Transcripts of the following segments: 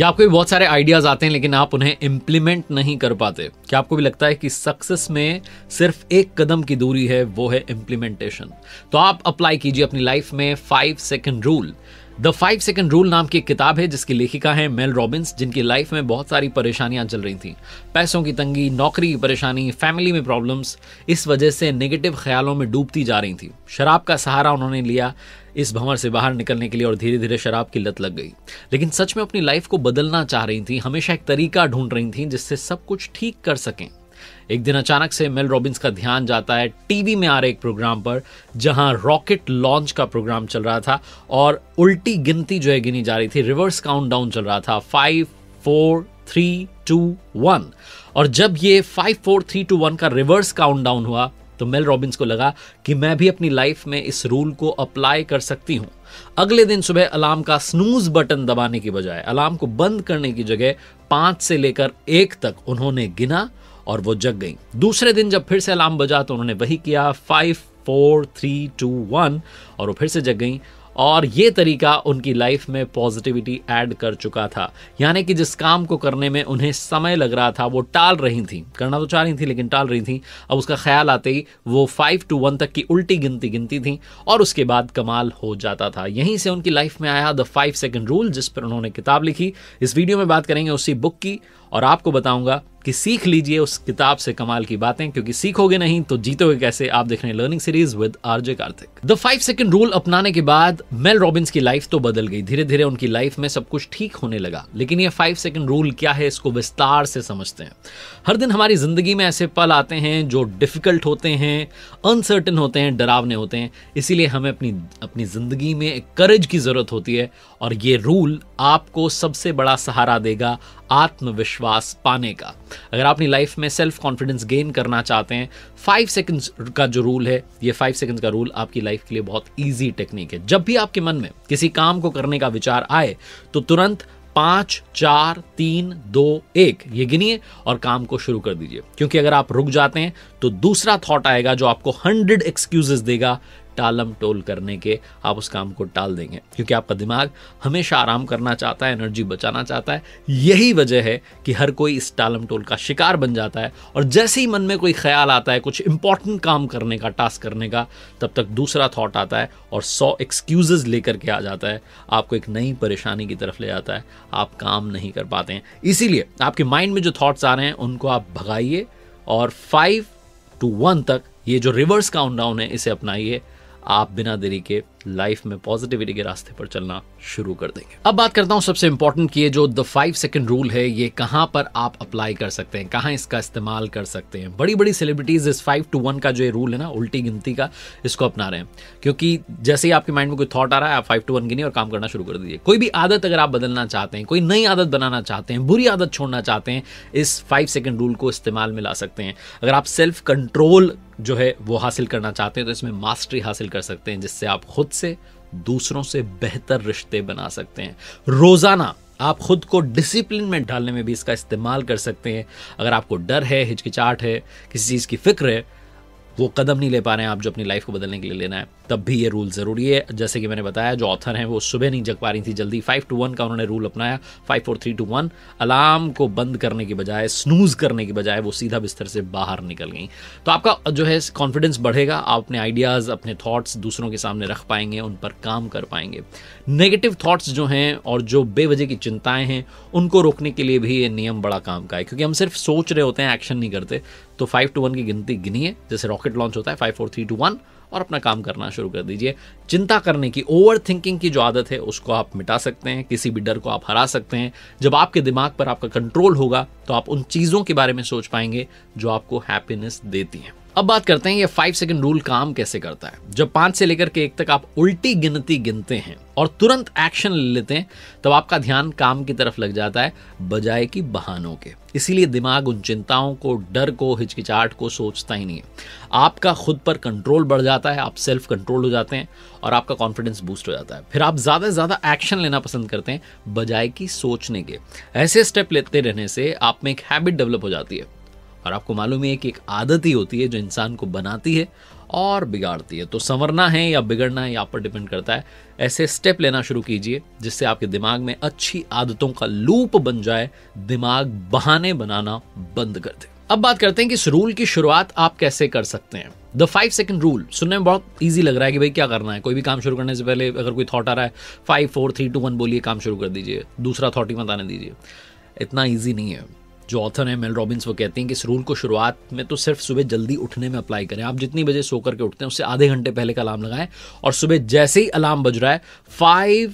क्या आपको भी बहुत सारे आइडियाज़ आते हैं लेकिन आप उन्हें इम्प्लीमेंट नहीं कर पाते क्या आपको भी लगता है कि सक्सेस में सिर्फ एक कदम की दूरी है वो है इम्प्लीमेंटेशन तो आप अप्लाई कीजिए अपनी लाइफ में five second rule the five second rule नाम की एक किताब है जिसकी लेखिका है मेल रॉबिन्स जिनकी लाइफ में बहुत सारी परेशानियां चल रही थी पैसों की तंगी नौकरी की परेशानी फैमिली में प्रॉब्लम्स इस वजह से नेगेटिव ख्यालों में डूबती जा रही थी शराब का सहारा उन्होंने लिया इस भंवर से बाहर निकलने के लिए और धीरे धीरे शराब की लत लग गई लेकिन सच में अपनी लाइफ को बदलना चाह रही थी हमेशा एक तरीका ढूंढ रही थी जिससे सब कुछ ठीक कर सकें एक दिन अचानक से मेल रॉबिन्स का ध्यान जाता है टीवी में आ रहे एक प्रोग्राम पर जहां रॉकेट लॉन्च का प्रोग्राम चल रहा था और उल्टी गिनती जो है गिनी जा रही थी रिवर्स काउंटडाउन चल रहा था five four three two one और जब ये five four three two one का रिवर्स काउंटडाउन हुआ तो मेल रॉबिन्स को लगा कि मैं भी अपनी लाइफ में इस रूल को अप्लाई कर सकती हूं अगले दिन सुबह अलार्म का स्नूज बटन दबाने की बजाय अलार्म को बंद करने की जगह पांच से लेकर एक तक उन्होंने गिना और वो जग गई दूसरे दिन जब फिर से अलार्म बजा तो उन्होंने वही किया five four three two one और वो फिर से जग गई और ये तरीका उनकी लाइफ में पॉजिटिविटी ऐड कर चुका था यानी कि जिस काम को करने में उन्हें समय लग रहा था वो टाल रही थी करना तो चाह रही थी लेकिन टाल रही थी अब उसका ख्याल आते ही वो फाइव टू वन तक की उल्टी गिनती गिनती थी और उसके बाद कमाल हो जाता था यहीं से उनकी लाइफ में आया द फाइव सेकेंड रूल जिस पर उन्होंने किताब लिखी इस वीडियो में बात करेंगे उसी बुक की और आपको बताऊंगा कि सीख लीजिए उस किताब से कमाल की बातें क्योंकि सीखोगे नहीं तो जीतोगे कैसे आप देख रहे हैं learning series with RJ Kartik the five second rule अपनाने के बाद मेल रॉबिन्स की लाइफ तो बदल गई धीरे धीरे उनकी लाइफ में सब कुछ ठीक होने लगा लेकिन ये फाइव सेकंड रूल क्या है इसको विस्तार से समझते हैं हर दिन हमारी जिंदगी में ऐसे पल आते हैं जो डिफिकल्ट होते हैं अनसर्टन होते हैं डरावने होते हैं इसीलिए हमें अपनी अपनी जिंदगी में करेज की जरूरत होती है और ये रूल आपको सबसे बड़ा सहारा देगा आत्मविश्वास पाने का अगर आप अपनी लाइफ में सेल्फ कॉन्फिडेंस गेन करना चाहते हैं फाइव सेकंड्स का जो रूल है ये फाइव सेकंड्स का रूल आपकी लाइफ के लिए बहुत ईजी टेक्निक है जब भी आपके मन में किसी काम को करने का विचार आए तो तुरंत पाँच चार तीन दो एक ये गिनिए और काम को शुरू कर दीजिए क्योंकि अगर आप रुक जाते हैं तो दूसरा थॉट आएगा जो आपको हंड्रेड एक्सक्यूजेस देगा टालम टोल करने के आप उस काम को टाल देंगे क्योंकि आपका दिमाग हमेशा आराम करना चाहता है एनर्जी बचाना चाहता है यही वजह है कि हर कोई इस टालम टोल का शिकार बन जाता है और जैसे ही मन में कोई ख्याल आता है कुछ इंपॉर्टेंट काम करने का टास्क करने का तब तक दूसरा थॉट आता है और सौ एक्सक्यूजेज लेकर के आ जाता है आपको एक नई परेशानी की तरफ ले जाता है आप काम नहीं कर पाते हैं इसीलिए आपके माइंड में जो थॉट्स आ रहे हैं उनको आप भगाइए और फाइव टू वन तक ये जो रिवर्स काउंट डाउन है इसे अपनाइए आप बिना देरी के लाइफ में पॉजिटिविटी के रास्ते पर चलना शुरू कर देंगे अब बात करता हूं सबसे इंपॉर्टेंट की जो द फाइव सेकेंड रूल है ये कहाँ पर आप अप्लाई कर सकते हैं कहां इसका इस्तेमाल कर सकते हैं बड़ी बड़ी सेलिब्रिटीज इस फाइव टू वन का जो ये रूल है ना उल्टी गिनती का इसको अपना रहे हैं क्योंकि जैसे ही आपके माइंड में कोई थॉट आ रहा है आप फाइव टू वन गिनी और काम करना शुरू कर दीजिए कोई भी आदत अगर आप बदलना चाहते हैं कोई नई आदत बनाना चाहते हैं बुरी आदत छोड़ना चाहते हैं इस फाइव सेकेंड रूल को इस्तेमाल में ला सकते हैं अगर आप सेल्फ कंट्रोल जो है वो हासिल करना चाहते हैं तो इसमें मास्टरी हासिल कर सकते हैं जिससे आप खुद खुद से दूसरों से बेहतर रिश्ते बना सकते हैं रोजाना आप खुद को डिसिप्लिन में ढालने में भी इसका इस्तेमाल कर सकते हैं अगर आपको डर है हिचकिचाहट है किसी चीज़ की फिक्र है वो कदम नहीं ले पा रहे हैं आप जो अपनी लाइफ को बदलने के लिए लेना है तब भी ये रूल ज़रूरी है जैसे कि मैंने बताया जो ऑथर हैं वो सुबह नहीं जग पा रही थी जल्दी फाइव टू वन का उन्होंने रूल अपनाया five four three two one alarm को बंद करने की बजाय स्नूज करने की बजाय वो सीधा बिस्तर से बाहर निकल गई तो आपका जो है कॉन्फिडेंस बढ़ेगा आप अपने आइडियाज़ अपने थाट्स दूसरों के सामने रख पाएंगे उन पर काम कर पाएंगे नेगेटिव थाट्स जो हैं और जो बेवजह की चिंताएं हैं उनको रोकने के लिए भी ये नियम बड़ा काम का है क्योंकि हम सिर्फ सोच रहे होते हैं एक्शन नहीं करते तो फाइव टू वन की गिनती गिनी है जैसे रॉकेट लॉन्च होता है five four three two one और अपना काम करना शुरू कर दीजिए चिंता करने की ओवर थिंकिंग की जो आदत है उसको आप मिटा सकते हैं किसी भी डर को आप हरा सकते हैं जब आपके दिमाग पर आपका कंट्रोल होगा तो आप उन चीज़ों के बारे में सोच पाएंगे जो आपको हैप्पीनेस देती हैं अब बात करते हैं ये फाइव सेकेंड रूल काम कैसे करता है जब पांच से लेकर के एक तक आप उल्टी गिनती गिनते हैं और तुरंत एक्शन ले लेते हैं तब तो आपका ध्यान काम की तरफ लग जाता है बजाय की बहानों के इसीलिए दिमाग उन चिंताओं को डर को हिचकिचाहट को सोचता ही नहीं है आपका खुद पर कंट्रोल बढ़ जाता है आप सेल्फ कंट्रोल हो जाते हैं और आपका कॉन्फिडेंस बूस्ट हो जाता है फिर आप ज़्यादा से ज़्यादा एक्शन लेना पसंद करते हैं बजाय की सोचने के ऐसे स्टेप लेते रहने से आप में एक हैबिट डेवलप हो जाती है और आपको मालूम है कि एक आदत ही होती है जो इंसान को बनाती है और बिगाड़ती है तो संवरना है या बिगड़ना है या आप पर डिपेंड करता है ऐसे स्टेप लेना शुरू कीजिए जिससे आपके दिमाग में अच्छी आदतों का लूप बन जाए दिमाग बहाने बनाना बंद कर दे अब बात करते हैं कि इस रूल की शुरुआत आप कैसे कर सकते हैं द फाइव सेकंड रूल सुनने में बहुत ईजी लग रहा है कि भाई क्या करना है कोई भी काम शुरू करने से पहले अगर कोई थॉट आ रहा है five four three two one बोलिए काम शुरू कर दीजिए दूसरा थॉट ही मत आने दीजिए इतना ईजी नहीं है जो ऑथर हैं मेल रॉबिन्स वो कहते हैं कि इस रूल को शुरुआत में तो सिर्फ सुबह जल्दी उठने में अप्लाई करें आप जितनी बजे सो करके उठते हैं उससे आधे घंटे पहले का अलार्म लगाएं और सुबह जैसे ही अलार्म बज रहा है five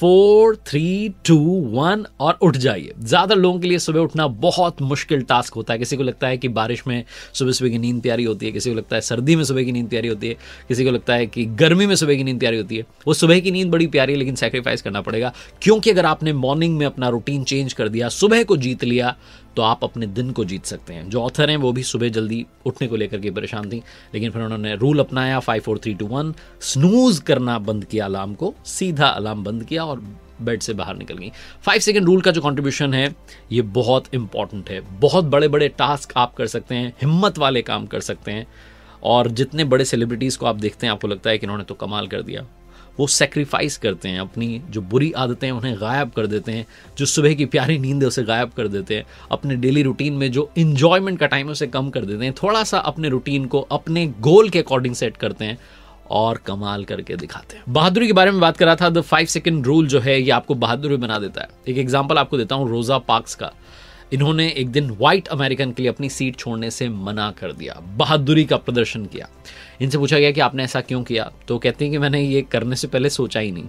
four three two one और उठ जाइए ज़्यादा लोगों के लिए सुबह उठना बहुत मुश्किल टास्क होता है किसी को लगता है कि बारिश में सुबह सुबह की नींद प्यारी होती है किसी को लगता है सर्दी में सुबह की नींद प्यारी होती है किसी को लगता है कि गर्मी में सुबह की नींद प्यारी होती है वो सुबह की नींद बड़ी प्यारी है लेकिन सेक्रीफाइस करना पड़ेगा क्योंकि अगर आपने मॉर्निंग में अपना रूटीन चेंज कर दिया सुबह को जीत लिया तो आप अपने दिन को जीत सकते हैं जो ऑथर हैं वो भी सुबह जल्दी उठने को लेकर के परेशान थी लेकिन फिर उन्होंने रूल अपनाया five four three two one snooze करना बंद किया अलार्म को सीधा अलार्म बंद किया और बेड से बाहर निकल गई फाइव सेकेंड रूल का जो कॉन्ट्रीब्यूशन है ये बहुत इंपॉर्टेंट है बहुत बड़े बड़े टास्क आप कर सकते हैं हिम्मत वाले काम कर सकते हैं और जितने बड़े सेलिब्रिटीज़ को आप देखते हैं आपको लगता है कि इन्होंने तो कमाल कर दिया वो सेक्रीफाइस करते हैं अपनी जो बुरी आदतें हैं उन्हें गायब कर देते हैं जो सुबह की प्यारी नींद है उसे गायब कर देते हैं अपने डेली रूटीन में जो इन्जॉयमेंट का टाइम है उसे कम कर देते हैं थोड़ा सा अपने रूटीन को अपने गोल के अकॉर्डिंग सेट करते हैं और कमाल करके दिखाते हैं बहादुरी के बारे में बात कर रहा था द फाइव सेकेंड रूल जो है ये आपको बहादुर बना देता है एक एग्जाम्पल आपको देता हूँ रोज़ा पार्क्स का इन्होंने एक दिन व्हाइट अमेरिकन के लिए अपनी सीट छोड़ने से मना कर दिया बहादुरी का प्रदर्शन किया इनसे पूछा गया कि आपने ऐसा क्यों किया तो कहते हैं कि मैंने ये करने से पहले सोचा ही नहीं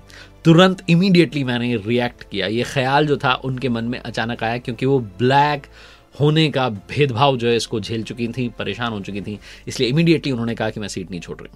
तुरंत इमीडिएटली मैंने रिएक्ट किया ये ख्याल जो था उनके मन में अचानक आया क्योंकि वो ब्लैक होने का भेदभाव जो है इसको झेल चुकी थी परेशान हो चुकी थी इसलिए इमीडिएटली उन्होंने कहा कि मैं सीट नहीं छोड़ रही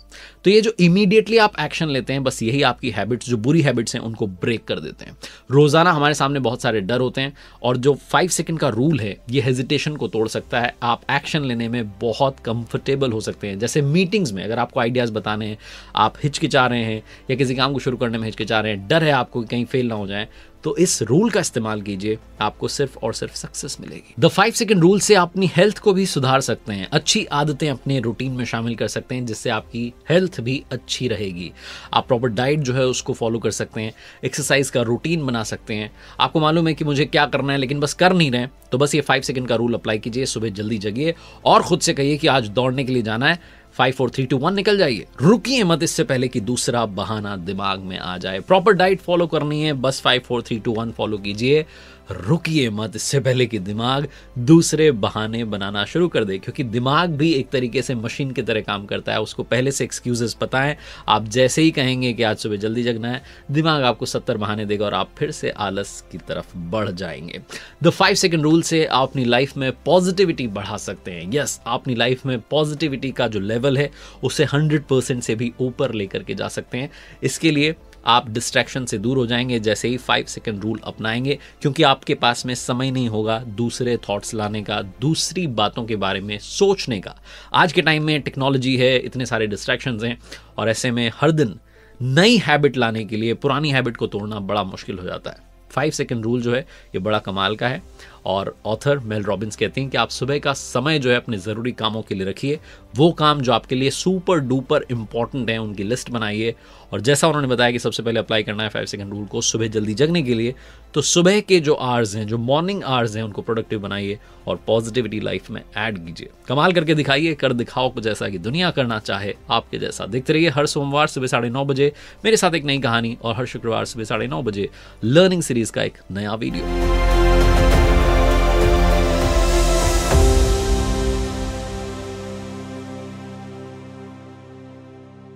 तो ये जो इमीडिएटली आप एक्शन लेते हैं बस यही आपकी हैबिट्स जो बुरी हैबिट्स हैं उनको ब्रेक कर देते हैं रोज़ाना हमारे सामने बहुत सारे डर होते हैं और जो फाइव सेकेंड का रूल है ये हेजिटेशन को तोड़ सकता है आप एक्शन लेने में बहुत कंफर्टेबल हो सकते हैं जैसे मीटिंग्स में अगर आपको आइडियाज़ बताने हैं आप हिचकिचा रहे हैं या किसी काम को शुरू करने में हिचकिचा रहे हैं डर है आपको कहीं फेल ना हो जाए तो इस रूल का इस्तेमाल कीजिए आपको सिर्फ और सिर्फ सक्सेस मिलेगी द फाइव सेकेंड रूल से आप अपनी हेल्थ को भी सुधार सकते हैं अच्छी आदतें अपने रूटीन में शामिल कर सकते हैं जिससे आपकी हेल्थ भी अच्छी रहेगी आप प्रॉपर डाइट जो है उसको फॉलो कर सकते हैं एक्सरसाइज का रूटीन बना सकते हैं आपको मालूम है कि मुझे क्या करना है लेकिन बस कर नहीं रहे तो बस ये फाइव सेकेंड का रूल अप्लाई कीजिए सुबह जल्दी जगिए और खुद से कहिए कि आज दौड़ने के लिए जाना है five four three two one निकल जाइए रुकिए मत इससे पहले कि दूसरा बहाना दिमाग में आ जाए प्रॉपर डाइट फॉलो करनी है बस five four three two one follow कीजिए रुकिए मत इससे पहले कि दिमाग दूसरे बहाने बनाना शुरू कर दे क्योंकि दिमाग भी एक तरीके से मशीन की तरह काम करता है उसको पहले से एक्सक्यूजेस पता है आप जैसे ही कहेंगे कि आज सुबह जल्दी जगना है दिमाग आपको सत्तर बहाने देगा और आप फिर से आलस की तरफ बढ़ जाएंगे द फाइव सेकेंड रूल से आप अपनी लाइफ में पॉजिटिविटी बढ़ा सकते हैं यस आप अपनी लाइफ में पॉजिटिविटी का जो लेवल है उसे हंड्रेड परसेंट से भी ऊपर लेकर के जा सकते हैं इसके लिए आप डिस्ट्रैक्शन से दूर हो जाएंगे जैसे ही फाइव सेकेंड रूल अपनाएंगे क्योंकि आपके पास में समय नहीं होगा दूसरे थाट्स लाने का दूसरी बातों के बारे में सोचने का आज के टाइम में टेक्नोलॉजी है इतने सारे डिस्ट्रैक्शन हैं और ऐसे में हर दिन नई हैबिट लाने के लिए पुरानी हैबिट को तोड़ना बड़ा मुश्किल हो जाता है फाइव सेकेंड रूल जो है ये बड़ा कमाल का है और ऑथर मेल रॉबिन्स कहते हैं कि आप सुबह का समय जो है अपने ज़रूरी कामों के लिए रखिए वो काम जो आपके लिए सुपर डुपर इंपॉर्टेंट हैं उनकी लिस्ट बनाइए और जैसा उन्होंने बताया कि सबसे पहले अप्लाई करना है फाइव सेकेंड रूल को सुबह जल्दी जगने के लिए तो सुबह के जो आवर्स हैं जो मॉर्निंग आवर्स हैं उनको प्रोडक्टिव बनाइए और पॉजिटिविटी लाइफ में ऐड कीजिए कमाल करके दिखाइए कर दिखाओ को जैसा कि दुनिया करना चाहे आपके जैसा देखते रहिए हर सोमवार सुबह साढ़े नौ बजे मेरे साथ एक नई कहानी और हर शुक्रवार सुबह साढ़े नौ बजे लर्निंग सीरीज का एक नया वीडियो